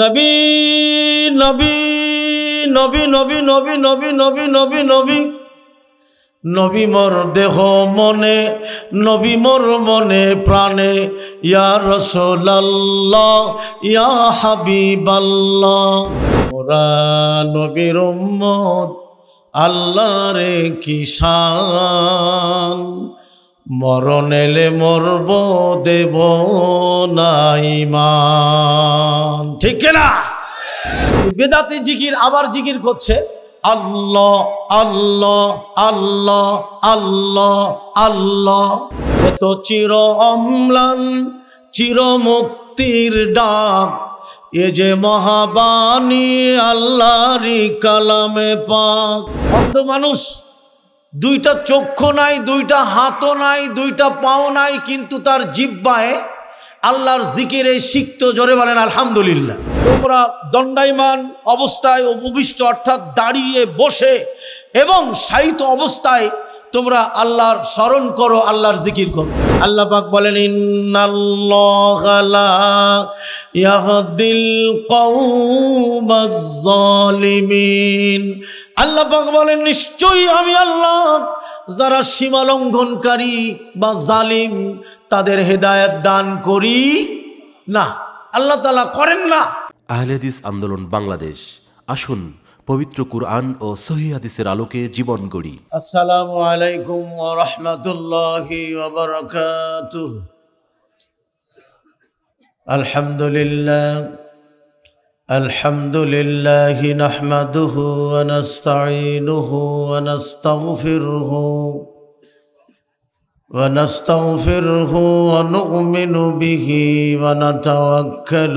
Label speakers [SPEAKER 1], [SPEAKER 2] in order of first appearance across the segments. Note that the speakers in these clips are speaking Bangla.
[SPEAKER 1] নবী নবী নবী নবী নবী নবী নবী নবী নবী নবী মোর দেহ মনে নবী মোর মনে প্রাণে ইয়া রসোল্লাহ ইয়া হাবিবাল্লাহ মোরা নবীর উম্মত আল্লাহ রে কিষান মরণ এলে মরব দেব মান ঠিক না বেদাতি জিকির আবার জিকির করছে আল্লাহ আল্লাহ আল্লাহ আল্লাহ আল্লাহ এত চির অম্লান চির মুক্তির ডাক এ যে মহাবাণী আল্লাহরি কালামে পাক অন্ধ মানুষ দুইটা চক্ষু নাই দুইটা হাতও নাই দুইটা পাও নাই কিন্তু তার জিব্বায় আল্লাহর জিকিরে সিক্ত জোরে বলেন আলহামদুলিল্লাহ তোমরা দণ্ডায়মান অবস্থায় উপবিষ্ট অর্থাৎ দাঁড়িয়ে বসে এবং সাহিত অবস্থায় তোমরা আল্লাহর স্মরণ করো আল্লাহর জিকির করো আল্লাহ পাক বলেন আল্লাহ পাক বলেন নিশ্চয়ই আমি আল্লাহ যারা সীমা লঙ্ঘনকারী বা জালিম তাদের হেদায়ত দান করি না আল্লাহ তালা করেন না আহলেদিস আন্দোলন বাংলাদেশ আসুন পবিত্র কুরআন ও সহি আলোকে জীবন গড়ি আসসালাম আলাইকুম ওয়া রাহমাতুল্লাহি ওয়া বারাকাতুহু আলহামদুলিল্লাহ আলহামদুলিল্লাহ নাহমাদুহু ওয়া নাস্তাঈনুহু ওয়া নাস্তাগফিরুহু ونستغفره ونؤمن به ونتوكل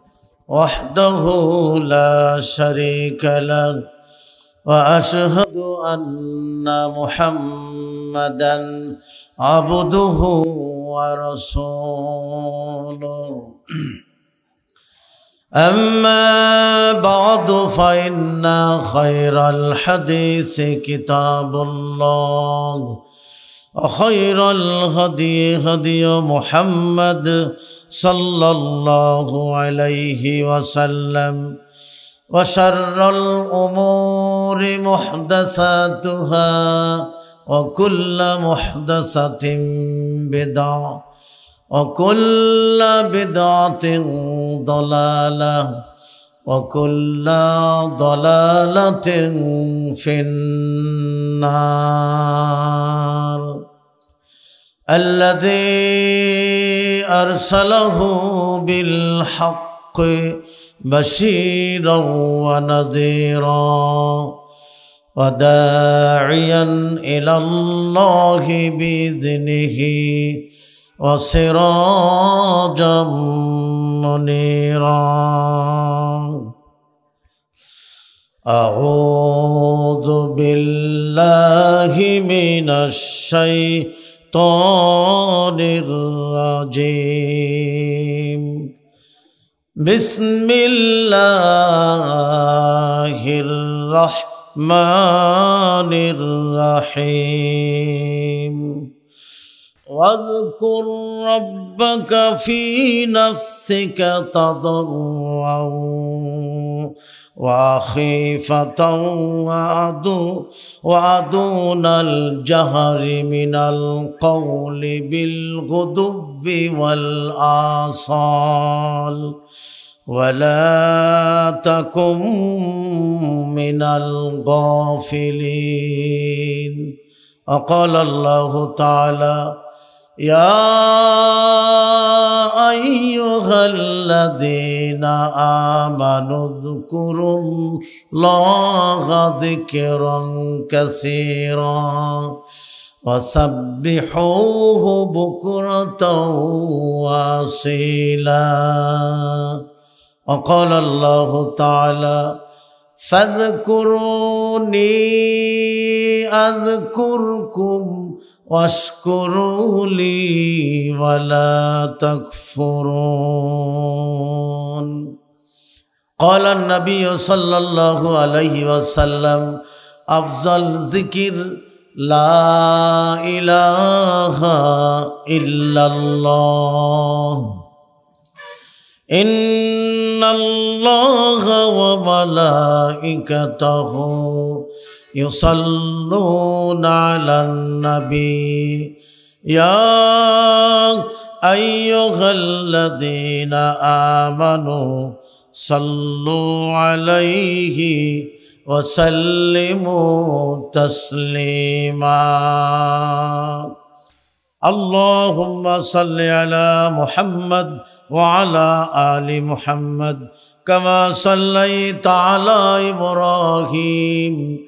[SPEAKER 1] وحده لا شريك له واشهد ان محمدا عبده ورسوله اما بعد فان خير الحديث كتاب الله وخير الهدي هدي محمد صلى الله عليه وسلم وشر الأمور محدثاتها وكل محدثة بدعة وكل بدعة ضلالة وكل ضلالة في النار الذي أرسله بالحق بشيرا ونذيرا وداعيا إلى الله بإذنه وسراجا منيرا أعوذ بالله من الشيطان الشيطان الرجيم بسم الله الرحمن الرحيم واذكر ربك في نفسك تضرعا وأخي فتى وأدو الجهر من القول بالغدب والآصال ولا تكن من الغافلين وقال الله تعالى يا أيها الذين آمنوا اذكروا الله ذكرا كثيرا وسبحوه بكرة واصيلا وقال الله تعالى فاذكروني أذكركم واشكروا لي ولا تكفرون قال النبي صلى الله عليه وسلم أفضل ذكر لا إله إلا الله إن الله وملائكته يصلون على النبي يا أيها الذين آمنوا صلوا عليه وسلموا تسليما اللهم صل على محمد وعلى آل محمد كما صليت على إبراهيم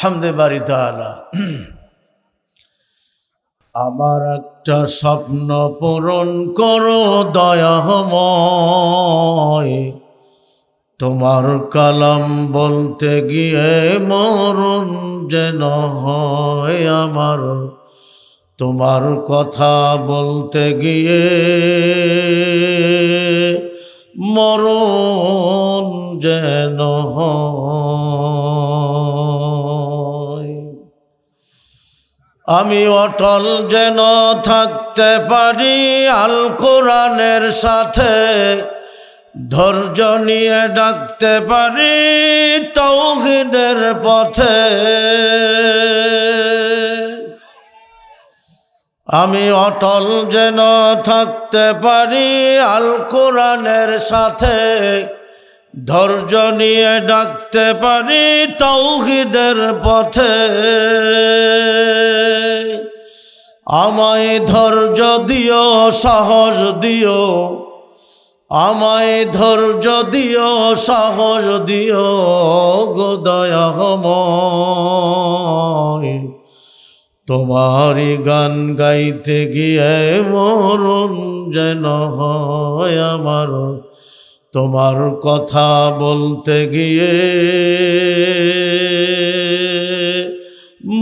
[SPEAKER 1] হামদে বাড়ি তালা আমার একটা স্বপ্ন পূরণ করো দয়াময় তোমার কালাম বলতে গিয়ে মরণ যেন হয় আমার তোমার কথা বলতে গিয়ে মরণ যেন হয় আমি অটল যেন থাকতে পারি আল কোরআনের সাথে ধৈর্য নিয়ে ডাকতে পারি তৌহিদের পথে আমি অটল যেন থাকতে পারি আল কোরআনের সাথে ধৈর্য নিয়ে ডাকতে পারি তৌহিদের পথে আমায় ধৈর্য দিও সাহস দিও আমায় ধৈর্য দিও সাহস দিও গোদয়াহময় তোমারই গান গাইতে গিয়ে মরণ যেন হয় আমার তোমার কথা বলতে গিয়ে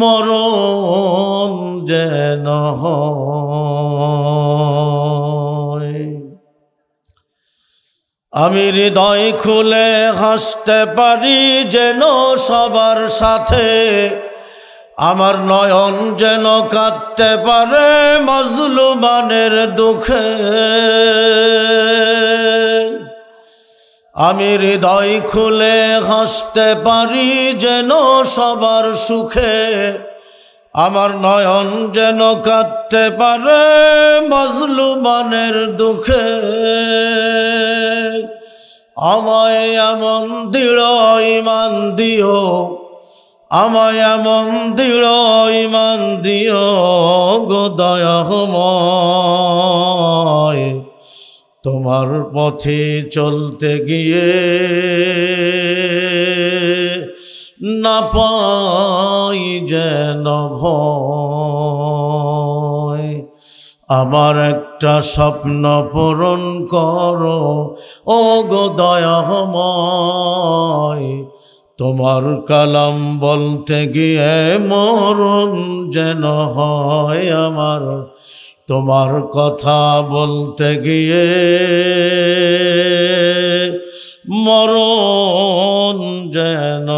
[SPEAKER 1] মরণ যেন আমি হৃদয় খুলে হাসতে পারি যেন সবার সাথে আমার নয়ন যেন কাঁদতে পারে মজলুমানের দুঃখে আমি হৃদয় খুলে হাসতে পারি যেন সবার সুখে আমার নয়ন যেন কাটতে পারে মজলুমানের দুঃখে আমায় এমন দৃঢ় ইমান দিও আমায় এমন দৃঢ় ইমান দিও গোদয় হম তোমার পথে চলতে গিয়ে না পাই যেন আমার একটা স্বপ্ন পূরণ করো ও গোদয়াময় তোমার কালাম বলতে গিয়ে মরণ যেন হয় আমার তোমার কথা বলতে গিয়ে মরণ যেন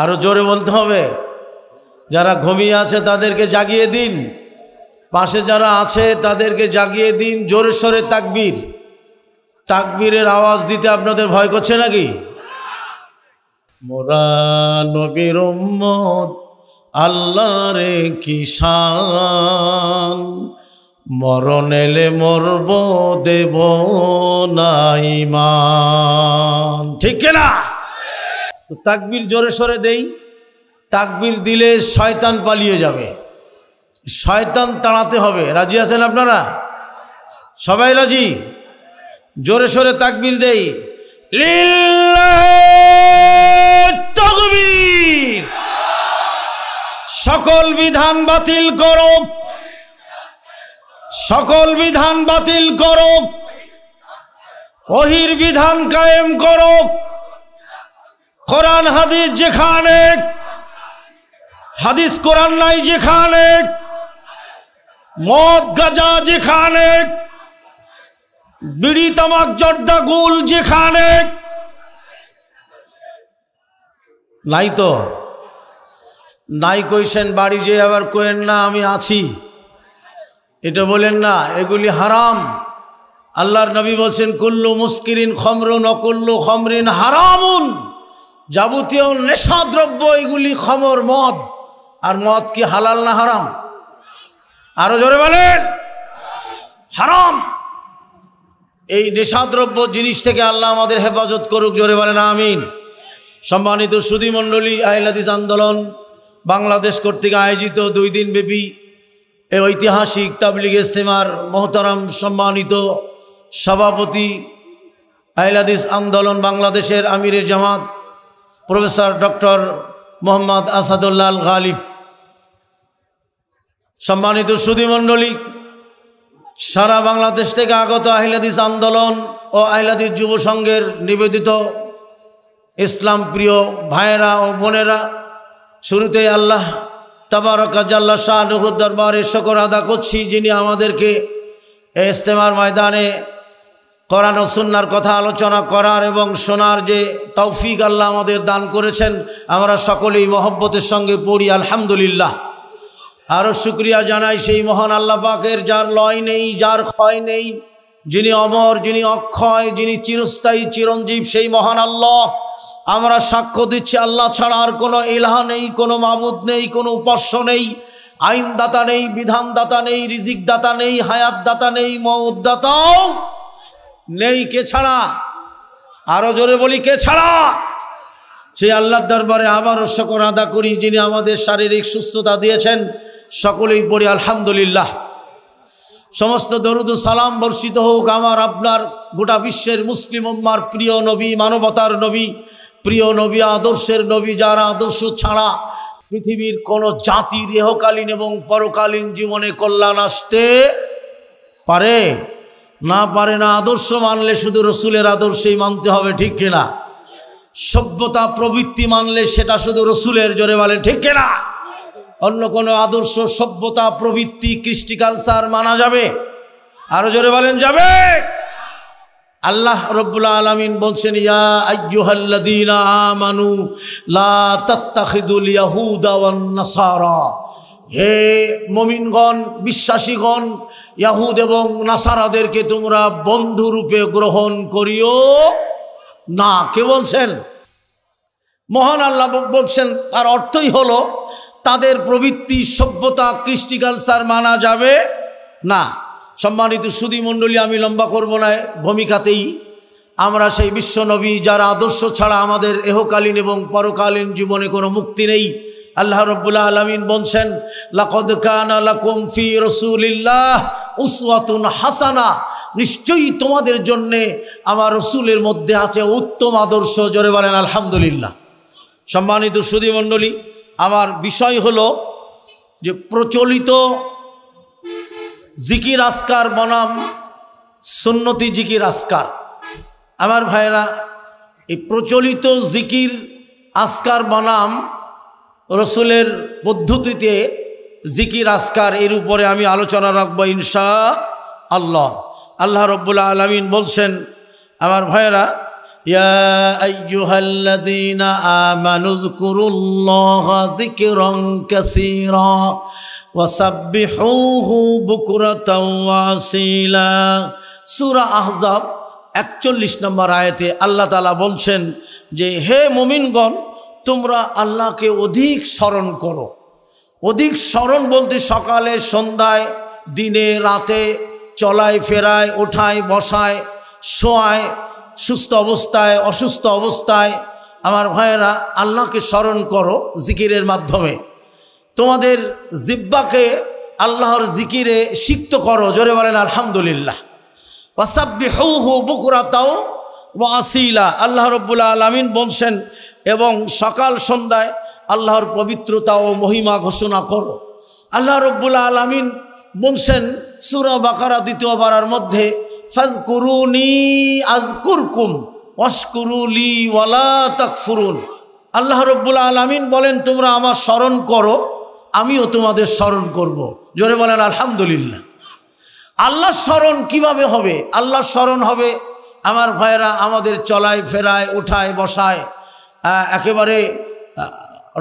[SPEAKER 1] আরো জোরে বলতে হবে যারা ঘুমিয়ে আছে তাদেরকে জাগিয়ে দিন পাশে যারা আছে তাদেরকে জাগিয়ে দিন জোরে সরে তাকবির তাকবীরের আওয়াজ দিতে আপনাদের ভয় করছে নাকি মোরা নবীর আল্লাহ রে কিষান মরণ এলে মরব দেব নাইমান ঠিক না তো তাকবির জোরে সরে দেই তাকবির দিলে শয়তান পালিয়ে যাবে শয়তান তাড়াতে হবে রাজি আছেন আপনারা সবাই রাজি জোরে সোরে তাকবির দেই সকল বিধান বাতিল করো সকল বিধান বাতিল করো অহির বিধান কায়েম করক কোরআন হাদিস যেখানে হাদিস কোরআন নাই যেখানে মদ গাজা যেখানে বিড়ি তামাক জর্দা গুল যেখানে নাই তো নাই কইছেন বাড়ি যে আবার কোয়েন না আমি আছি এটা বলেন না এগুলি হারাম আল্লাহর নবী বলছেন কুল্লু মুস্কিরিন খমর নকুল্লু খমরিন হারামুন যাবতীয় নেশাদ্রব্য এগুলি খমর মদ আর মদ কি হালাল না হারাম আরো জোরে বলেন হারাম এই নেশাদ্রব্য জিনিস থেকে আল্লাহ আমাদের হেফাজত করুক জোরে বলেন আমিন সম্মানিত সুদীমণ্ডলী আহলাদিস আন্দোলন বাংলাদেশ কর্তৃক আয়োজিত দুই দিন ব্যাপী এই ঐতিহাসিক তাবলিগ ইস্তেমার মহতারাম সম্মানিত সভাপতি আহলাদিস আন্দোলন বাংলাদেশের আমিরে জামাত প্রফেসর ডক্টর মোহাম্মদ আসাদুল্লাল গালিব সম্মানিত সুদীমণ্ডলী সারা বাংলাদেশ থেকে আগত আহিলাদিস আন্দোলন ও আহিলাদিস যুব সংঘের নিবেদিত ইসলাম প্রিয় ভাইয়েরা ও বোনেরা শুরুতে আল্লাহ তাবারকাজাল্লা শাহ নুহুর দরবারে শকর আদা করছি যিনি আমাদেরকে ইজতেমার ইস্তেমার ময়দানে করানো সুনার কথা আলোচনা করার এবং শোনার যে তৌফিক আল্লাহ আমাদের দান করেছেন আমরা সকলেই মহব্বতের সঙ্গে পড়ি আলহামদুলিল্লাহ আরও শুক্রিয়া জানাই সেই মহান আল্লাহ পাকের যার লয় নেই যার ক্ষয় নেই যিনি অমর যিনি অক্ষয় যিনি চিরস্থায়ী চিরঞ্জীব সেই মহান আল্লাহ আমরা সাক্ষ্য দিচ্ছি আল্লাহ ছাড়া আর কোনো এলাহা নেই কোনো মাবুদ নেই কোনো উপাস্য নেই আইনদাতা নেই বিধানদাতা নেই রিজিকদাতা নেই হায়াতদাতা নেই মৌদাতাও নেই কে ছাড়া আরও জোরে বলি কে ছাড়া সেই আল্লাহর দরবারে আবারও শকর আদা করি যিনি আমাদের শারীরিক সুস্থতা দিয়েছেন সকলেই পড়ি আলহামদুলিল্লাহ সমস্ত দরুদ সালাম বর্ষিত হোক আমার আপনার গোটা বিশ্বের মুসলিম উম্মার প্রিয় নবী মানবতার নবী প্রিয় নবী আদর্শের নবী যারা আদর্শ ছাড়া পৃথিবীর কোন জাতি রেহকালীন এবং পরকালীন জীবনে কল্যাণ আসতে পারে না পারে না আদর্শ মানলে শুধু রসুলের আদর্শেই মানতে হবে ঠিক কিনা সভ্যতা প্রবৃত্তি মানলে সেটা শুধু রসুলের জোরে বলে ঠিক কিনা অন্য কোনো আদর্শ সভ্যতা প্রবৃত্তি কৃষ্টি কালচার মানা যাবে আরো জোরে বলেন যাবে আল্লাহ রব্বুল আলমিন বলছেন ইয়া আমানু হে মমিনগণ বিশ্বাসীগণ ইয়াহুদ এবং নাসারাদেরকে তোমরা বন্ধুরূপে গ্রহণ করিও না কে বলছেন মহান আল্লাহ বলছেন তার অর্থই হলো তাদের প্রবৃত্তি সভ্যতা কৃষ্টি কালচার মানা যাবে না সম্মানিত সুদী মণ্ডলী আমি লম্বা করব না ভূমিকাতেই আমরা সেই বিশ্বনবী যার আদর্শ ছাড়া আমাদের এহকালীন এবং পরকালীন জীবনে কোনো মুক্তি নেই আল্লাহ রব্বুল্লাহ আলমিন বলছেন লাকদ কানা রসুলিল্লাহ উসওয়াতুন হাসানা নিশ্চয়ই তোমাদের জন্যে আমার রসুলের মধ্যে আছে উত্তম আদর্শ জোরে বলেন আলহামদুলিল্লাহ সম্মানিত সুদী মণ্ডলী আমার বিষয় হলো যে প্রচলিত জিকির আসকার বনাম সুন্নতি জিকির আসকার আমার ভাইরা এই প্রচলিত জিকির আসকার বনাম রসুলের পদ্ধতিতে জিকির আসকার এর উপরে আমি আলোচনা রাখবো ইনশা আল্লাহ আল্লাহ রব্বুল্লা আলমিন বলছেন আমার ভাইয়েরা يا أيها الذين آمنوا اذكروا الله ذكرا كثيرا وسبحوه بكرة وعسيلا سورة أحزاب একচল্লিশ নম্বর আয়তে আল্লাহ তালা বলছেন যে হে মুমিনগণ তোমরা আল্লাহকে অধিক স্মরণ করো অধিক স্মরণ বলতে সকালে সন্ধ্যায় দিনে রাতে চলায় ফেরায় ওঠায় বসায় শোয়ায় সুস্থ অবস্থায় অসুস্থ অবস্থায় আমার ভাইয়েরা আল্লাহকে স্মরণ করো জিকিরের মাধ্যমে তোমাদের জিব্বাকে আল্লাহর জিকিরে সিক্ত করো জোরে বলেন আলহামদুলিল্লাহ বকুরা তাও ওয়াসিলা আল্লাহ রব্বুল আলমিন বলছেন এবং সকাল সন্ধ্যায় আল্লাহর পবিত্রতা ও মহিমা ঘোষণা করো আল্লাহ রব্বুল আলমিন বলছেন সুরা বাকারা দ্বিতীয় বারার মধ্যে আল্লাহ রব্বুল আলমিন বলেন তোমরা আমার স্মরণ করো আমিও তোমাদের স্মরণ করব। জোরে বলেন আলহামদুলিল্লাহ আল্লাহ স্মরণ কিভাবে হবে আল্লাহ স্মরণ হবে আমার ভাইয়েরা আমাদের চলায় ফেরায় উঠায় বসায় একেবারে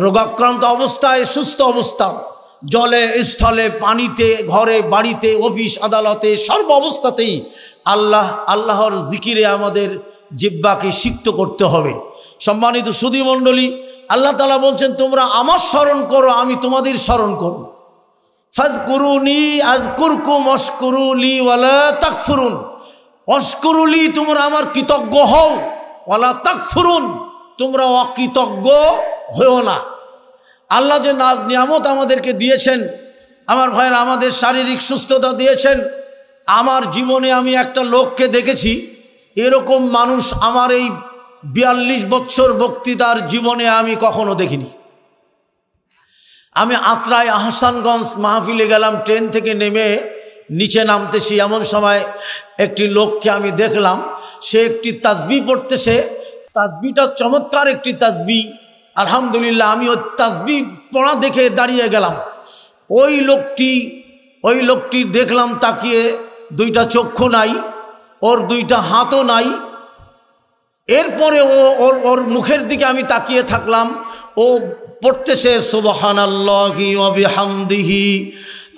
[SPEAKER 1] রোগাক্রান্ত অবস্থায় সুস্থ অবস্থা জলে স্থলে পানিতে ঘরে বাড়িতে অফিস আদালতে সর্ব অবস্থাতেই আল্লাহ আল্লাহর জিকিরে আমাদের জিব্বাকে সিক্ত করতে হবে সম্মানিত সুদী মণ্ডলী আল্লাহ তালা বলছেন তোমরা আমার স্মরণ করো আমি তোমাদের স্মরণ করো ফাজ করুনি আজ কুরকুম অস্করুলি ওয়ালা তাকফুরুন অস্করুলি তোমরা আমার কৃতজ্ঞ হও ওয়ালা তাকফুরুন তোমরা অকৃতজ্ঞ হও না আল্লাহ যে নাজ নিয়ামত আমাদেরকে দিয়েছেন আমার ভাইয়ের আমাদের শারীরিক সুস্থতা দিয়েছেন আমার জীবনে আমি একটা লোককে দেখেছি এরকম মানুষ আমার এই বিয়াল্লিশ বছর বক্তৃতার জীবনে আমি কখনো দেখিনি আমি আত্রায় আহসানগঞ্জ মাহফিলে গেলাম ট্রেন থেকে নেমে নিচে নামতেছি এমন সময় একটি লোককে আমি দেখলাম সে একটি তাজবি পড়তেছে তাজবিটা চমৎকার একটি তাজবি আলহামদুলিল্লাহ আমি ওই তাজবি পড়া দেখে দাঁড়িয়ে গেলাম ওই লোকটি ওই লোকটি দেখলাম তাকিয়ে দুইটা চক্ষু নাই ওর দুইটা হাতও নাই এরপরে ও ওর ওর মুখের দিকে আমি তাকিয়ে থাকলাম ও পড়তেছে সুবহান আল্লাহি অবিহামদিহি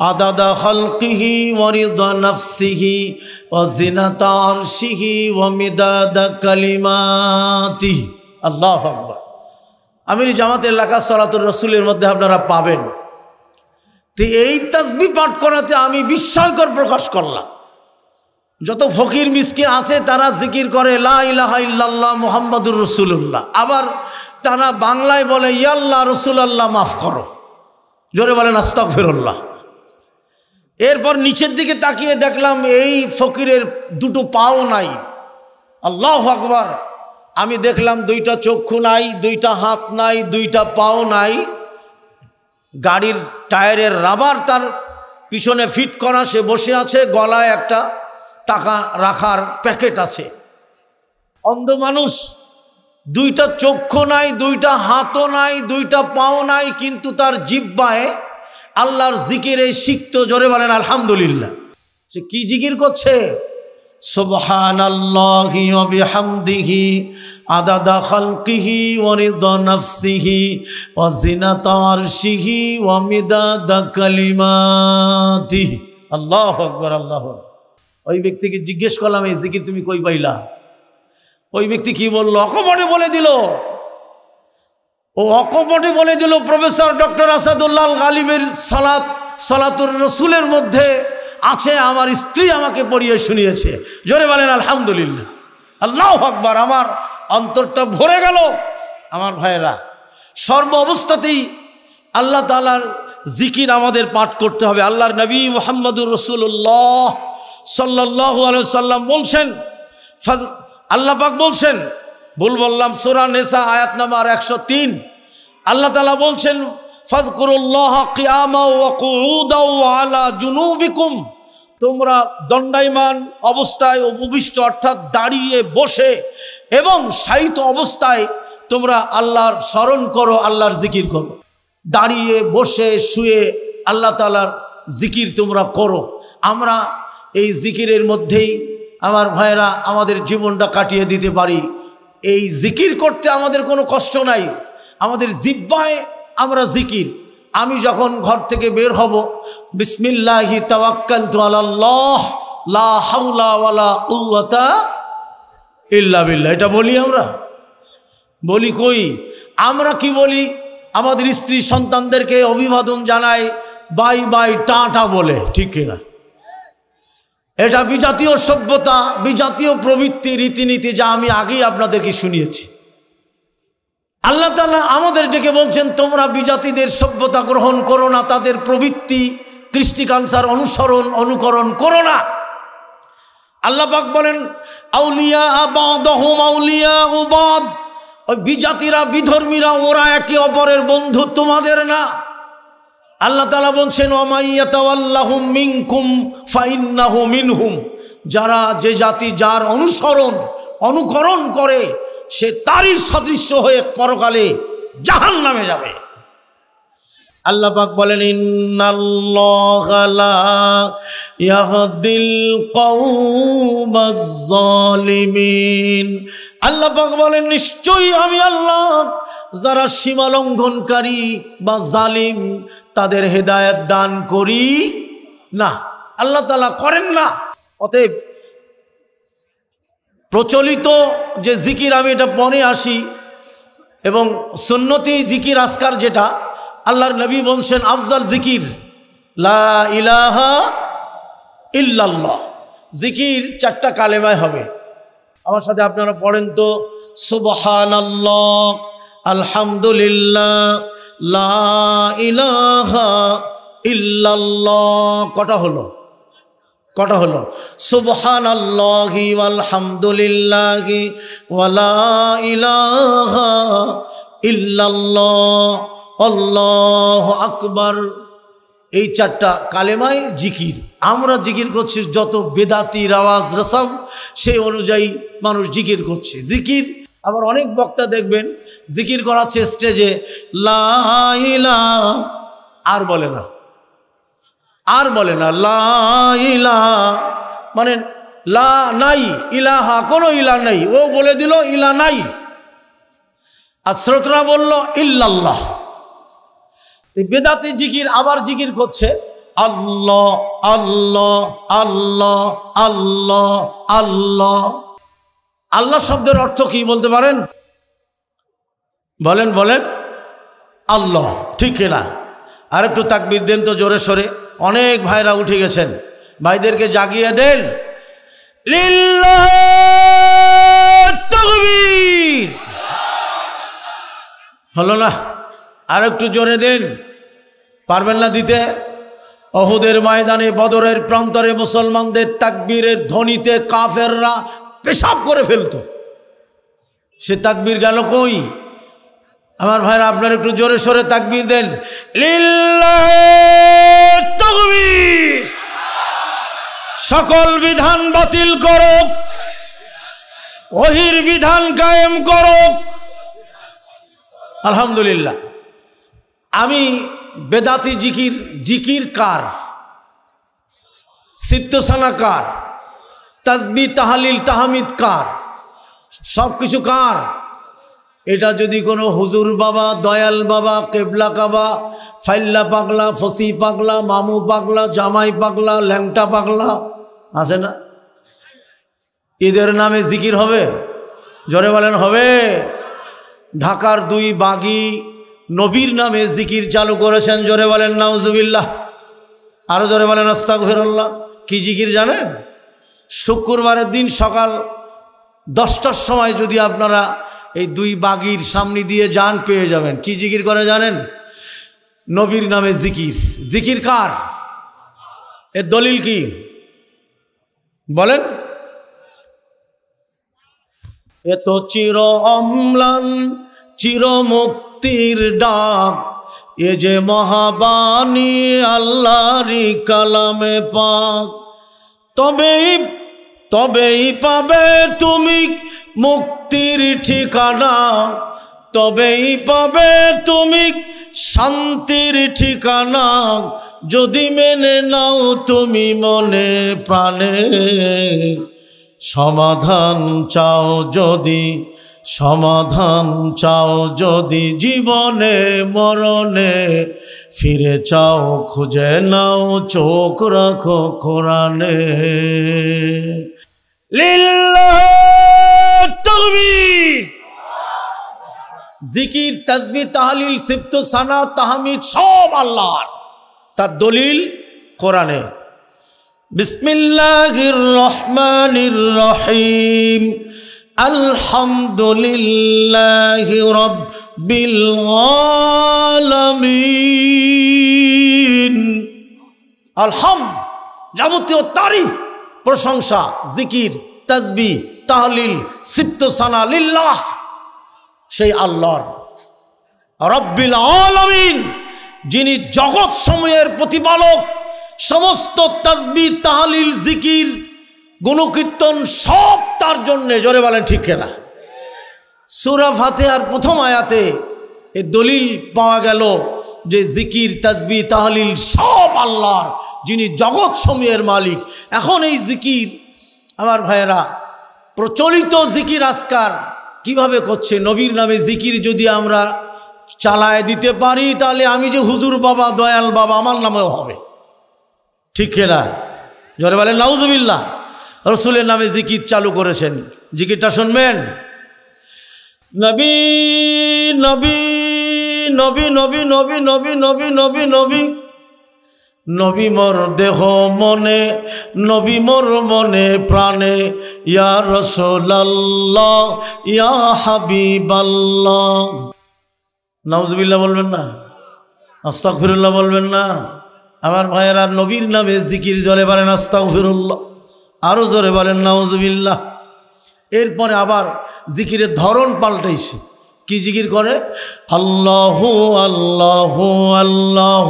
[SPEAKER 1] আদাদা হলকিহি ওরিদ ও অজিনাতা আরশিহি ওমিদাদা কালিমাতি আল্লাহ আকবর আমি জামাতের লেখা সরাতুর রসুলের মধ্যে আপনারা পাবেন তো এই তাজবি পাঠ করাতে আমি বিস্ময়কর প্রকাশ করলাম যত ফকির মিসকিন আছে তারা জিকির করে লাহ মোহাম্মদুর রসুল্লাহ আবার তারা বাংলায় বলে ইয়াল্লাহ আল্লাহ মাফ করো জোরে বলেন আস্তক ফেরল্লাহ এরপর নিচের দিকে তাকিয়ে দেখলাম এই ফকিরের দুটো পাও নাই আল্লাহ আকবর আমি দেখলাম দুইটা চক্ষু নাই দুইটা হাত নাই দুইটা পাও নাই গাড়ির টায়ারের রাবার তার পিছনে ফিট করা সে বসে আছে গলায় একটা টাকা রাখার প্যাকেট আছে অন্ধ মানুষ দুইটা চক্ষু নাই দুইটা হাতও নাই দুইটা পাও নাই কিন্তু তার জিব্বায় আল্লাহর জিকিরে সিক্ত জোরে বলেন আলহামদুলিল্লাহ সে কি জিকির করছে আল্লাহ আকবর আল্লাহ আকবর খালকিহি ওই ব্যক্তিকে জিজ্ঞেস করলাম এই জিকির তুমি কই পাইলা ওই ব্যক্তি কি বলল অকপটে বলে দিল ও অকপটে বলে দিল প্রফেসর ডক্টর আসাদুল্লাহ গালিমের সালাত সলাতুর রসুলের মধ্যে আছে আমার স্ত্রী আমাকে পড়িয়ে শুনিয়েছে জোরে বলেন আলহামদুলিল্লাহ আল্লাহ হকবার আমার অন্তরটা ভরে গেল আমার ভাইয়েরা সর্ব অবস্থাতেই আল্লাহ তালার জিকির আমাদের পাঠ করতে হবে আল্লাহর নবী মোহাম্মদুর রসুল্লাহ সাল্লাহু আলাইসাল্লাম বলছেন আল্লাপাক বলছেন ভুল বললাম সুরা নেশা আয়াত নাম্বার একশো তিন আল্লাহ তালা বলছেন ফজকুরুল্লাহ কিয়ামা আলা জুনুবিকুম তোমরা দণ্ডায়মান অবস্থায় উপবিষ্ট অর্থাৎ দাঁড়িয়ে বসে এবং সাহিত অবস্থায় তোমরা আল্লাহর স্মরণ করো আল্লাহর জিকির করো দাঁড়িয়ে বসে শুয়ে আল্লাহ তালার জিকির তোমরা করো আমরা এই জিকিরের মধ্যেই আমার ভাইয়েরা আমাদের জীবনটা কাটিয়ে দিতে পারি এই জিকির করতে আমাদের কোনো কষ্ট নাই আমাদের জিব্বায় আমরা জিকির আমি যখন ঘর থেকে বের হব বিসমিল্লাহি তাওয়াক্কাল আলাল্লাহ লা হাওলা ওয়ালা কুওয়াতা ইল্লা বিল্লাহ এটা বলি আমরা বলি কই আমরা কি বলি আমাদের স্ত্রী সন্তানদেরকে অভিবাদন জানাই বাই বাই টাটা বলে ঠিক কিনা এটা বিজাতীয় সভ্যতা বিজাতীয় প্রবৃত্তি রীতিনীতি যা আমি আগেই আপনাদেরকে শুনিয়েছি আল্লাহ তালা আমাদের ডেকে বলছেন তোমরা বিজাতিদের সভ্যতা গ্রহণ করো না তাদের প্রবৃত্তি কৃষ্টিকাঞ্চার অনুসরণ অনুকরণ করো না আল্লাপাক বলেন আউলিয়া আউলিয়া ওই বিজাতিরা বিধর্মীরা ওরা একে অপরের বন্ধু তোমাদের না আল্লাহ তালা বলছেন মিনকুম মিনহুম যারা যে জাতি যার অনুসরণ অনুকরণ করে সে তারই সদৃশ্য হয়ে পরকালে জাহান নামে যাবে আল্লাহ পাক বলেন আল্লাহ পাক বলেন নিশ্চয়ই আমি আল্লাহ যারা সীমা লঙ্ঘনকারী বা জালিম তাদের হেদায়ত দান করি না আল্লাহ তালা করেন না অতএব প্রচলিত যে জিকির আমি এটা পরে আসি এবং সুন্নতি জিকির আজকার যেটা আল্লাহর নবী বলছেন আফজাল জিকির লা ইলাহা ইল্লাল্লাহ জিকির চারটা কালেমায় হবে আমার সাথে আপনারা পড়েন তো সুবহান আলহামদুলিল্লাহ লা ইলাহা ইল্লাল্লাহ কটা হলো কটা হলো সুবহান আল্লাহামদুলিল্লাহ ইহ ওয়ালা ইলাহা অল্লাহ আকবর এই চারটা কালেমাই জিকির আমরা জিকির করছি যত বেদাতি রাওয়াজ রসম সেই অনুযায়ী মানুষ জিকির করছে জিকির আবার অনেক বক্তা দেখবেন জিকির করাচ্ছে স্টেজে লাইলা আর বলে না আর বলে না লাইলা মানে লা নাই ইলাহা কোনো ইলা নাই ও বলে দিল ইলা নাই আর শ্রোতরা বলল ইল্লাল্লাহ বেদাতি জিকির আবার জিকির করছে আল্লাহ আল্লাহ আল্লাহ আল্লাহ আল্লাহ আল্লাহ শব্দের অর্থ কি বলতে পারেন বলেন বলেন আল্লাহ ঠিক না আর একটু তাকবির দেন তো জোরে সরে অনেক ভাইরা উঠে গেছেন ভাইদেরকে জাগিয়ে দেন হলো না আর একটু জোরে দেন পারবেন না দিতে অহুদের ময়দানে বদরের প্রান্তরে মুসলমানদের তাকবীরের ধ্বনিতে কাফেররা পেশাব করে ফেলত সে তাকবীর গেল কই আমার ভাইরা আপনার একটু জোরে সোরে তাকবীর দেন সকল বিধান বাতিল করো অহির বিধান কায়েম করো আলহামদুলিল্লাহ আমি বেদাতি জিকির জিকির কার সিপ্তসানা কার তাজবি তাহালিল তাহামিদ কার সব কিছু কার এটা যদি কোনো হুজুর বাবা দয়াল বাবা কেবলা কাবা ফাইল্লা পাগলা ফসি পাগলা মামু পাগলা জামাই পাগলা ল্যাংটা পাগলা আছে না এদের নামে জিকির হবে জনে বলেন হবে ঢাকার দুই বাগি নবীর নামে জিকির চালু করেছেন জোরে বলেন নাউজুবিল্লাহ আরও জোরে বলেন আস্তাক ফেরল্লাহ কি জিকির জানেন শুক্রবারের দিন সকাল দশটার সময় যদি আপনারা এই দুই বাগির সামনে দিয়ে যান পেয়ে যাবেন কি জিকির করে জানেন নবীর নামে জিকির জিকির কার এর দলিল কি বলেন এত চির অম্লান মুখ মুক্তির ডাক এ যে মহাবাণী আল্লাহরি কালামে পাক তবেই তবেই পাবে তুমি মুক্তির ঠিকানা তবেই পাবে তুমি শান্তির ঠিকানা যদি মেনে নাও তুমি মনে প্রাণে সমাধান চাও যদি সমাধান চাও যদি জীবনে মরণে ফিরে চাও খুঁজে নাও চোখ রাখো কোরআনে জিকির তাজবি তাহলিল সিপ্ত সানা তাহমিদ সব আল্লাহর তার দলিল কোরআনে বিসমিল্লাহির রহমানির রহিম আলহামদুলিল্লাহ রব্বিল আলামিন আলহাম যাবতীয় তারিফ প্রশংসা জিকির তাজবি তাহলিল সিত্তসানা লিল্লাহ সেই আল্লাহর রব্বিল আলমিন যিনি জগৎ সময়ের প্রতিপালক সমস্ত তাজবি তাহলিল জিকির গুণকীর্তন সব তার জন্যে জোরে বলেন ঠিক কেনা সুরা ফাতেহার প্রথম আয়াতে এ দলিল পাওয়া গেল যে জিকির তাজবি তাহলিল সব আল্লাহর যিনি জগৎ সমীহের মালিক এখন এই জিকির আমার ভাইয়েরা প্রচলিত জিকির আজকার কিভাবে করছে নবীর নামে জিকির যদি আমরা চালায় দিতে পারি তাহলে আমি যে হুজুর বাবা দয়াল বাবা আমার নামেও হবে ঠিক কেনা জোরে বলেন নাউজবিল্লা রসুলের নামে জিকির চালু করেছেন জিকিরটা শুনবেন নবী নবী নবী নবী নবী নবী নবী নবী নবী নবী মোর দেহ মনে নবী মর মনে প্রাণে ইয়া রসোল্লাহ ইয়া হাবিবাল্লাহ নাউজবিল্লাহ বলবেন না আস্তাক ফিরুল্লাহ বলবেন না আমার ভাইয়েরা নবীর নামে জিকির জলে পারেন আস্তাক ফিরুল্লাহ আরও জোরে বলেন নওয়াজবিল্লাহ এরপরে আবার জিকিরের ধরন পাল্টাইছে কি জিকির করে আল্লাহ আল্লাহ আল্লাহ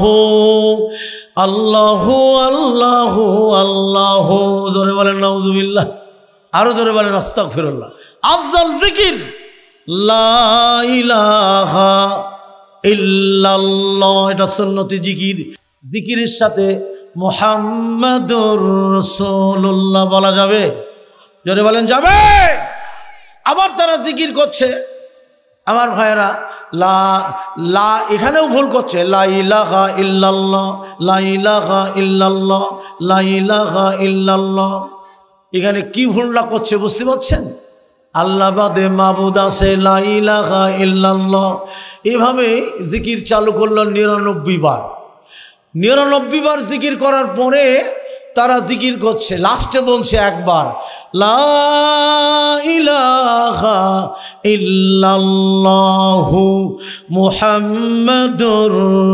[SPEAKER 1] আল্লাহ আল্লাহ আল্লাহ জোরে বলেন নওয়াজবিল্লাহ আরও জোরে বলেন রাস্তা ফেরল্লাহ আফজল জিকির ইল্লাল্লাহ এটা সন্নতি জিকির জিকিরের সাথে মোহাম্মদুর রসুল্লাহ বলা যাবে জোরে বলেন যাবে আবার তারা জিকির করছে আমার ভাইয়েরা লা লা এখানেও ভুল করছে লাইলাহা ইল্লাল্লাহ লাইলাহা ইল্লাল্লাহ লাইলাহা ইল্লাল্লাহ এখানে কি ভুলটা করছে বুঝতে পারছেন আল্লাহ বাদে মাহবুদ আছে লাইলাহা ইল্লাল্লাহ এভাবে জিকির চালু করল নিরানব্বই বার নিরানব্বই বার জিকির করার পরে তারা জিকির করছে লাস্টে বলছে একবার লাহু মুহাম্মদুর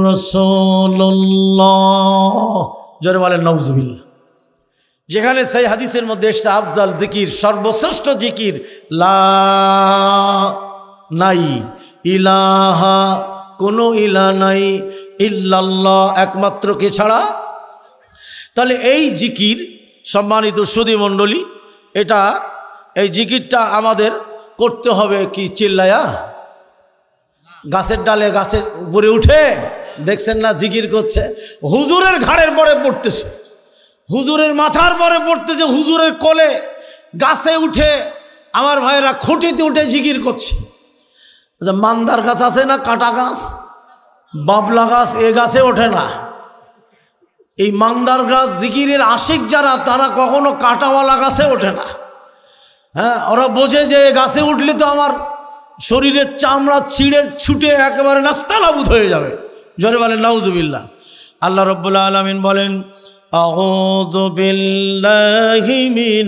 [SPEAKER 1] রসোল্লাহ জোরে বলেন নবজুবিল্লা যেখানে সেই হাদিসের মধ্যে এসছে আফজাল জিকির সর্বশ্রেষ্ঠ জিকির লা নাই ইলাহা কোনো ইলা নাই ইল্লাল্লাহ একমাত্র কে ছাড়া তাহলে এই জিকির সম্মানিত সুদী মণ্ডলী এটা এই জিকিরটা আমাদের করতে হবে কি চিল্লায়া গাছের ডালে গাছে উপরে উঠে দেখছেন না জিকির করছে হুজুরের ঘাড়ের পরে পড়তেছে হুজুরের মাথার পরে পড়তেছে হুজুরের কোলে গাছে উঠে আমার ভাইয়েরা খুঁটিতে উঠে জিকির করছে আচ্ছা, মান্দার গাছ আছে না কাটা গাছ বাবলা গাছ এ গাছে ওঠে না এই মান্দার গাছ জিকিরের আশিক যারা তারা কখনো কাটাওয়ালা গাছে ওঠে না হ্যাঁ ওরা বোঝে যে এ গাছে উঠলে তো আমার শরীরের চামড়া ছিঁড়ে ছুটে একেবারে নাস্তা নাবুদ হয়ে যাবে জরে বলেন নাউজুবিল্লা আল্লাহ রব্বুল্লা আলমিন বলেন أعوذ بالله من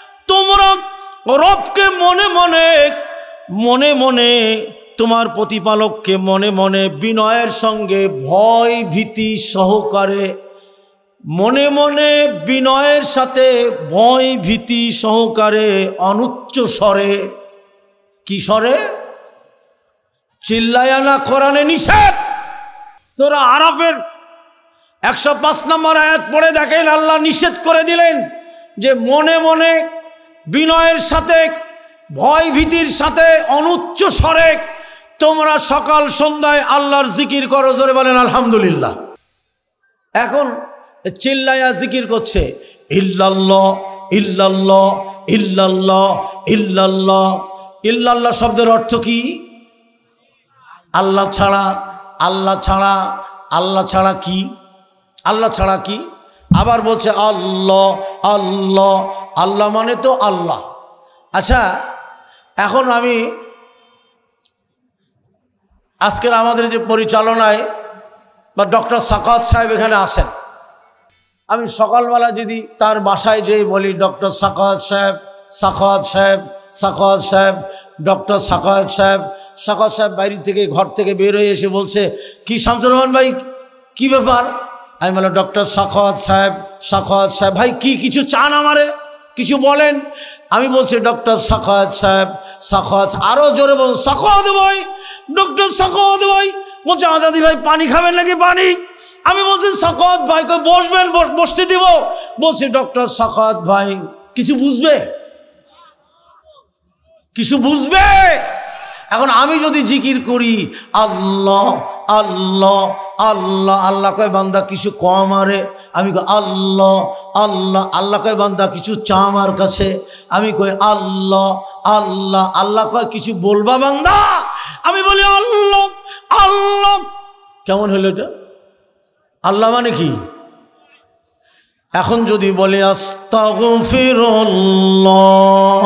[SPEAKER 1] তোমরা রবকে মনে মনে মনে মনে তোমার প্রতিপালককে মনে মনে বিনয়ের সঙ্গে ভয় ভীতি সহকারে মনে মনে বিনয়ের সাথে ভয় ভীতি সহকারে অনুচ্চ স্বরে কি স্বরে চিল্লায়ানা কোরআনে নিষেধ সোরা আরবের একশো পাঁচ নম্বর আয়াত পড়ে দেখেন আল্লাহ নিষেধ করে দিলেন যে মনে মনে বিনয়ের সাথে ভয় ভীতির সাথে অনুচ্চ স্বরে তোমরা সকাল সন্ধ্যায় আল্লাহর জিকির করো জোরে বলেন আলহামদুলিল্লাহ এখন চিল্লায়া জিকির করছে ইল্লাল্লাহ ইল্লাল্লাহ ইল্লাল্লাহ ইল্লাল্লাহ ইল্লাল্লাহ শব্দের অর্থ কি আল্লাহ ছাড়া আল্লাহ ছাড়া আল্লাহ ছাড়া কি আল্লাহ ছাড়া কি আবার বলছে আল্লাহ আল্লাহ আল্লাহ মানে তো আল্লাহ আচ্ছা এখন আমি আজকের আমাদের যে পরিচালনায় বা ডক্টর সাকাত সাহেব এখানে আসেন আমি সকালবেলা যদি তার বাসায় যেয়ে বলি ডক্টর সাকাত সাহেব সাকাত সাহেব সাকাত সাহেব ডক্টর সাকাত সাহেব সাকাত সাহেব বাইরে থেকে ঘর থেকে বের হয়ে এসে বলছে কি শামসুর রহমান ভাই কি ব্যাপার আমি বললাম ডক্টর সাখওয়াত সাহেব সাখওয়াত সাহেব ভাই কি কিছু চান আমারে কিছু বলেন আমি বলছি ডক্টর সাখওয়াত সাহেব সাখওয়াত আরও জোরে বলুন সাখওয়াত ভাই ডক্টর সাখওয়াত ভাই বলছে আজাদি ভাই পানি খাবেন নাকি পানি আমি বলছি সাখওয়াত ভাই কই বসবেন বসতে দিব বলছি ডক্টর সাখওয়াত ভাই কিছু বুঝবে কিছু বুঝবে এখন আমি যদি জিকির করি আল্লাহ আল্লাহ আল্লাহ আল্লাহ কয় বান্দা কিছু কম আরে আমি কই আল্লাহ আল্লাহ আল্লাহ কয় বান্দা কিছু চা আমার কাছে আমি কই আল্লাহ আল্লাহ আল্লাহ কয় কিছু বলবা বান্দা আমি বলি আল্লাহ আল্লাহ কেমন হলো এটা আল্লাহ মানে কি এখন যদি বলে আস্তাগফিরুল্লাহ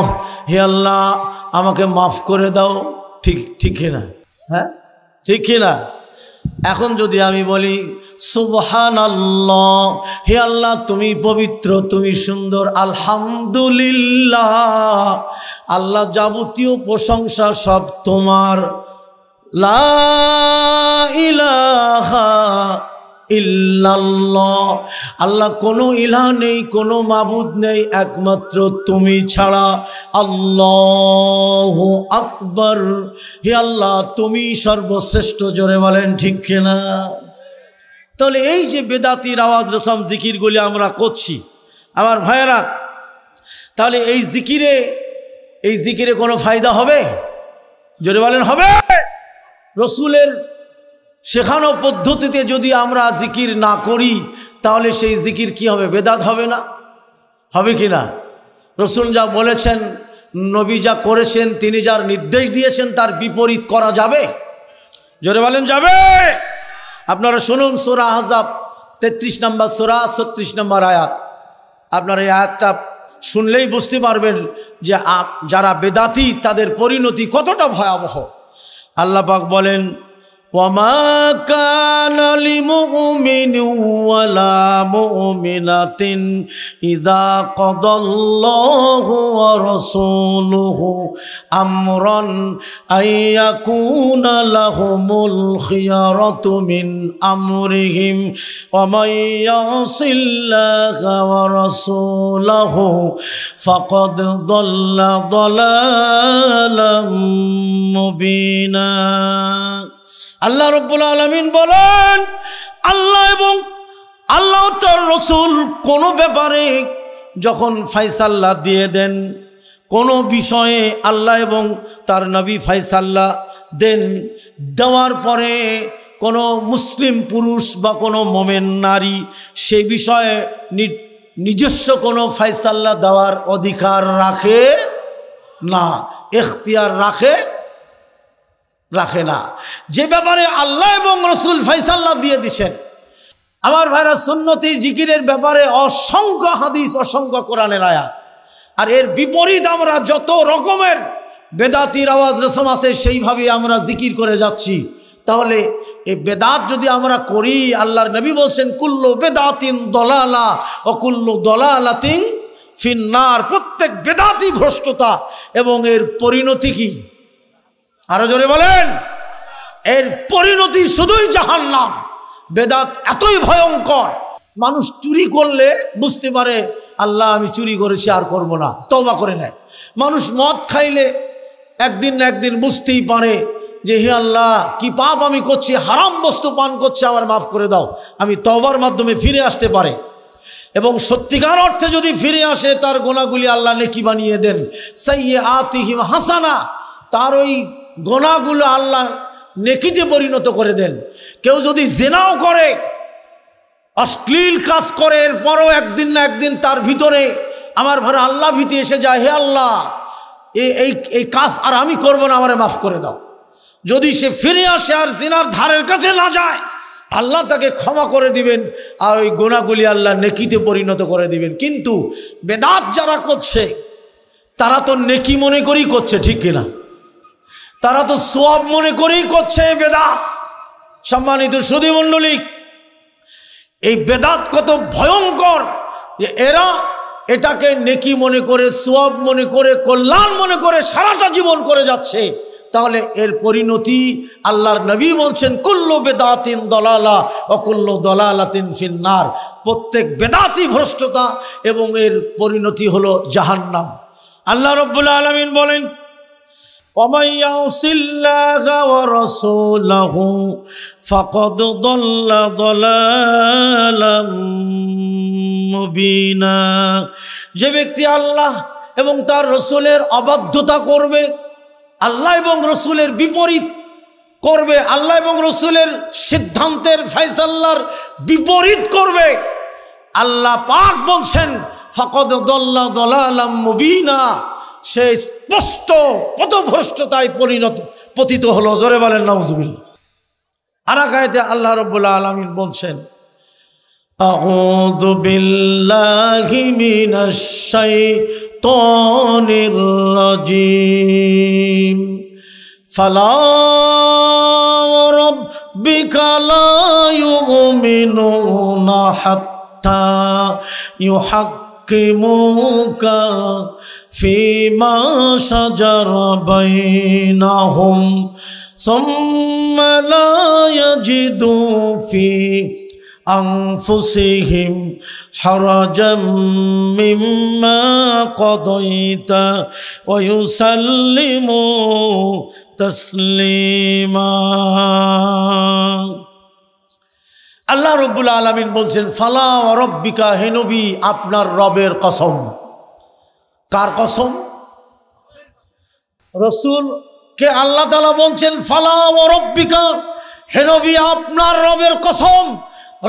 [SPEAKER 1] হে আল্লাহ আমাকে মাফ করে দাও ঠিক ঠিক না হ্যাঁ ঠিক না এখন যদি আমি বলি সুবহান আল্লাহ হে আল্লাহ তুমি পবিত্র তুমি সুন্দর আলহামদুলিল্লাহ আল্লাহ যাবতীয় প্রশংসা সব তোমার লা ইলাহা ইল্লাল্লাহ আল্লাহ কোনো ইলা নেই কোনো মাবুদ নেই একমাত্র তুমি ছাড়া আল্লাহ আকবর হে আল্লাহ তুমি সর্বশ্রেষ্ঠ জোরে বলেন ঠিক কিনা তাহলে এই যে বেদাতির আওয়াজ রসম জিকিরগুলি আমরা করছি আমার ভাইয়েরা তাহলে এই জিকিরে এই জিকিরে কোনো ফায়দা হবে জোরে বলেন হবে রসুলের শেখানো পদ্ধতিতে যদি আমরা জিকির না করি তাহলে সেই জিকির কি হবে বেদাত হবে না হবে কি না রসুন যা বলেছেন নবী যা করেছেন তিনি যার নির্দেশ দিয়েছেন তার বিপরীত করা যাবে জোরে বলেন যাবে আপনারা শুনুন সোরা হাজাব তেত্রিশ নম্বর সোরা ছত্রিশ নম্বর আয়াত আপনারা এই আয়াতটা শুনলেই বুঝতে পারবেন যে যারা বেদাতি তাদের পরিণতি কতটা ভয়াবহ আল্লাপাক বলেন وما كان لمؤمن ولا مؤمنة إذا قضى الله ورسوله أمرا أن يكون لهم الخيرة من أمرهم ومن يعص الله ورسوله فقد ضل ضلالا مبينا আল্লাহ রব্বুল আলমিন বলেন আল্লাহ এবং আল্লাহ তার রসুল কোনো ব্যাপারে যখন ফাইসাল্লাহ দিয়ে দেন কোনো বিষয়ে আল্লাহ এবং তার নবী ফাইসাল্লাহ দেন দেওয়ার পরে কোনো মুসলিম পুরুষ বা কোনো মোমেন নারী সে বিষয়ে নিজস্ব কোনো ফাইসাল্লাহ দেওয়ার অধিকার রাখে না এখতিয়ার রাখে রাখে না যে ব্যাপারে আল্লাহ এবং রসুল ফাইসাল্লাহ দিয়ে দিছেন আমার ভাইরা সুন্নতি জিকিরের ব্যাপারে অসংখ্য হাদিস অসংখ্য কোরআনের আয়া আর এর বিপরীত আমরা যত রকমের বেদাতির আওয়াজ রেশম আছে সেইভাবে আমরা জিকির করে যাচ্ছি তাহলে এই বেদাত যদি আমরা করি আল্লাহর নবী বলছেন কুল্লো বেদাতিন দলালা ও কুল্লো দলালাতিন ফিন্নার প্রত্যেক বেদাতি ভ্রষ্টতা এবং এর পরিণতি কী আরো জোরে বলেন এর পরিণতি শুধুই জাহান নাম বেদাত এতই ভয়ঙ্কর মানুষ চুরি করলে বুঝতে পারে আল্লাহ আমি চুরি করেছি আর করব না তবা করে নেয় মানুষ মদ খাইলে একদিন না একদিন বুঝতেই পারে যে হে আল্লাহ কি পাপ আমি করছি হারাম বস্তু পান করছে আবার মাফ করে দাও আমি তবার মাধ্যমে ফিরে আসতে পারে এবং সত্যিকার অর্থে যদি ফিরে আসে তার গোনাগুলি আল্লাহ নেকি বানিয়ে দেন সাইয়ে আতিহিম হাসানা তার ওই গোনাগুলো আল্লাহ নেকিতে পরিণত করে দেন কেউ যদি জেনাও করে অশ্লীল কাজ করে এরপরও একদিন না একদিন তার ভিতরে আমার ভরে আল্লাহ ভীতি এসে যায় হে আল্লাহ এই এই কাজ আর আমি করব না আমারে মাফ করে দাও যদি সে ফিরে আসে আর জিনার ধারের কাছে না যায় আল্লাহ তাকে ক্ষমা করে দিবেন আর ওই গোনাগুলি আল্লাহ নেকিতে পরিণত করে দিবেন কিন্তু বেদাত যারা করছে তারা তো নেকি মনে করেই করছে ঠিক কিনা তারা তো সোয়াব মনে করেই করছে বেদাত সম্মানিত মণ্ডলী এই বেদাত কত ভয়ঙ্কর যে এরা এটাকে নেকি মনে করে সোয়াব মনে করে কল্যাণ মনে করে সারাটা জীবন করে যাচ্ছে তাহলে এর পরিণতি আল্লাহর নবী বলছেন কুল্ল বেদাতিন দলালা অকুল্ল দলালাতিন ফিন্নার প্রত্যেক বেদাতি ভ্রষ্টতা এবং এর পরিণতি হলো জাহান্নাম আল্লাহ রব্বুল্লা আলমিন বলেন ومن يعص الله ورسوله فقد ضل ضلالا مبينا যে ব্যক্তি আল্লাহ এবং তার রসুলের অবাধ্যতা করবে আল্লাহ এবং রসুলের বিপরীত করবে আল্লাহ এবং রসুলের সিদ্ধান্তের ফয়সাল্লার বিপরীত করবে আল্লাহ পাক বলছেন ফকদ দল্লা দলালাম মুবিনা সে স্পষ্ট পদভ্রষ্টতায় পরিণত পতিত হলো জোরে বলেন নজবিল্লা আরাকায়তে আল্লাহ রব্বুল্লা আলমিন বলছেন أعوذ بالله من الشيطان الرجيم فلا ربك لا يؤمنون حتى يحكموك فيما شجر بينهم ثم لا يجدوا في أنفسهم حرجا مما قضيت ويسلموا تسليما আল্লাহ রব্বুল আলমিন বলছেন ফালা রব্বিকা হেনবি আপনার রবের কসম কার কসম রসুল কে আল্লাহ তালা বলছেন ফালাম রব্বিকা হেনবি আপনার রবের কসম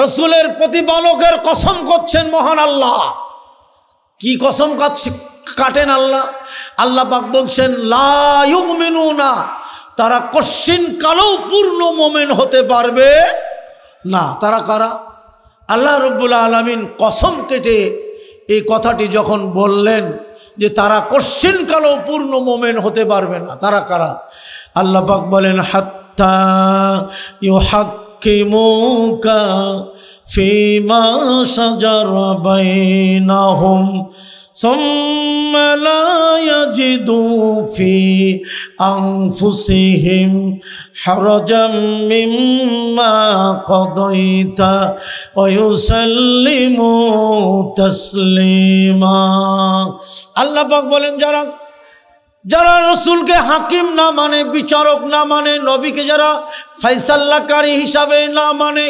[SPEAKER 1] রসুলের প্রতিপালকের কসম করছেন মহান আল্লাহ কি কসম কাটেন আল্লাহ আল্লাহ পাক বলছেন লায়ুগ মেনু না তারা কশ্চিন কালেও পূর্ণ মোমেন হতে পারবে না তারা কারা আল্লাহ রব্বুল আলমিন কসম কেটে এই কথাটি যখন বললেন যে তারা কশ্চিন কালো পূর্ণ মোমেন হতে পারবে না তারা কারা আল্লাহ বলেন হাত্তা ইউ হাক্কিমুকা فيما شجر بينهم ثم لا يجدوا في أنفسهم حرجا مما قضيت ويسلموا تسليما الله بقبل جرق যারা রসুলকে হাকিম না মানে বিচারক না মানে নবীকে যারা ফাইসাল্লাকারী হিসাবে না মানে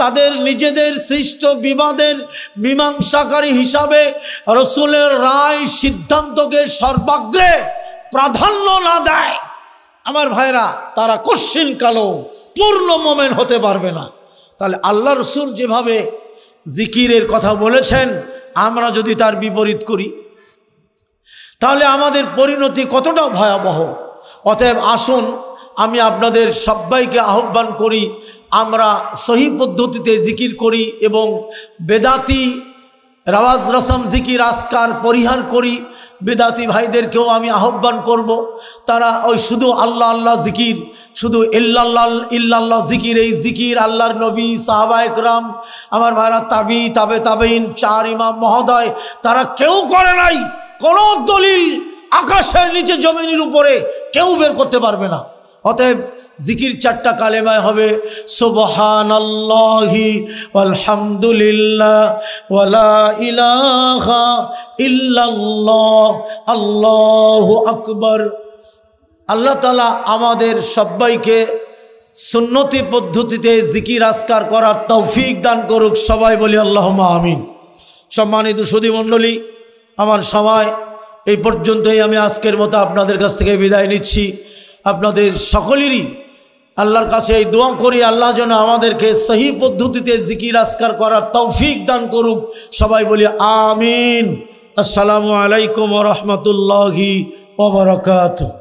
[SPEAKER 1] তাদের নিজেদের সৃষ্ট বিবাদের মীমাংসাকারী হিসাবে রসুলের রায় সিদ্ধান্তকে সর্বাগ্রে প্রাধান্য না দেয় আমার ভাইরা তারা কশ্চিন কালো পূর্ণ মোমেন হতে পারবে না তাহলে আল্লাহ রসুল যেভাবে জিকিরের কথা বলেছেন আমরা যদি তার বিপরীত করি তাহলে আমাদের পরিণতি কতটা ভয়াবহ অতএব আসুন আমি আপনাদের সবাইকে আহ্বান করি আমরা সহি পদ্ধতিতে জিকির করি এবং বেদাতি রাওয়াজ রসম জিকির আজকার পরিহার করি বেদাতি ভাইদেরকেও আমি আহ্বান করব। তারা ওই শুধু আল্লাহ আল্লাহ জিকির শুধু ইল্লাল্লাল ইল্লাল্লাহ জিকির এই জিকির আল্লাহর নবী সাহাবা একরাম আমার ভাইরা তাবি তাবে তাবেইন চার ইমাম মহোদয় তারা কেউ করে নাই কোনো দলিল আকাশের নিচে জমিনের উপরে কেউ বের করতে পারবে না অতএব জিকির চারটা কালেমায় হবে সুবহান আল্লাহি আলহামদুলিল্লাহ ওয়ালা ইলাহা ইল্লাল্লাহ আল্লাহু আকবর আল্লাহ তালা আমাদের সবাইকে সুন্নতি পদ্ধতিতে জিকির আসকার করার তৌফিক দান করুক সবাই বলি আল্লাহ আমিন সম্মানিত সুদীমণ্ডলী আমার সময় এই পর্যন্তই আমি আজকের মতো আপনাদের কাছ থেকে বিদায় নিচ্ছি আপনাদের সকলেরই আল্লাহর কাছে এই দোয়া করি আল্লাহ যেন আমাদেরকে সহি পদ্ধতিতে জিকির আসকার করার তৌফিক দান করুক সবাই বলি আমিন আসসালামু আলাইকুম রহমতুল্লাহি ওবরাকাতু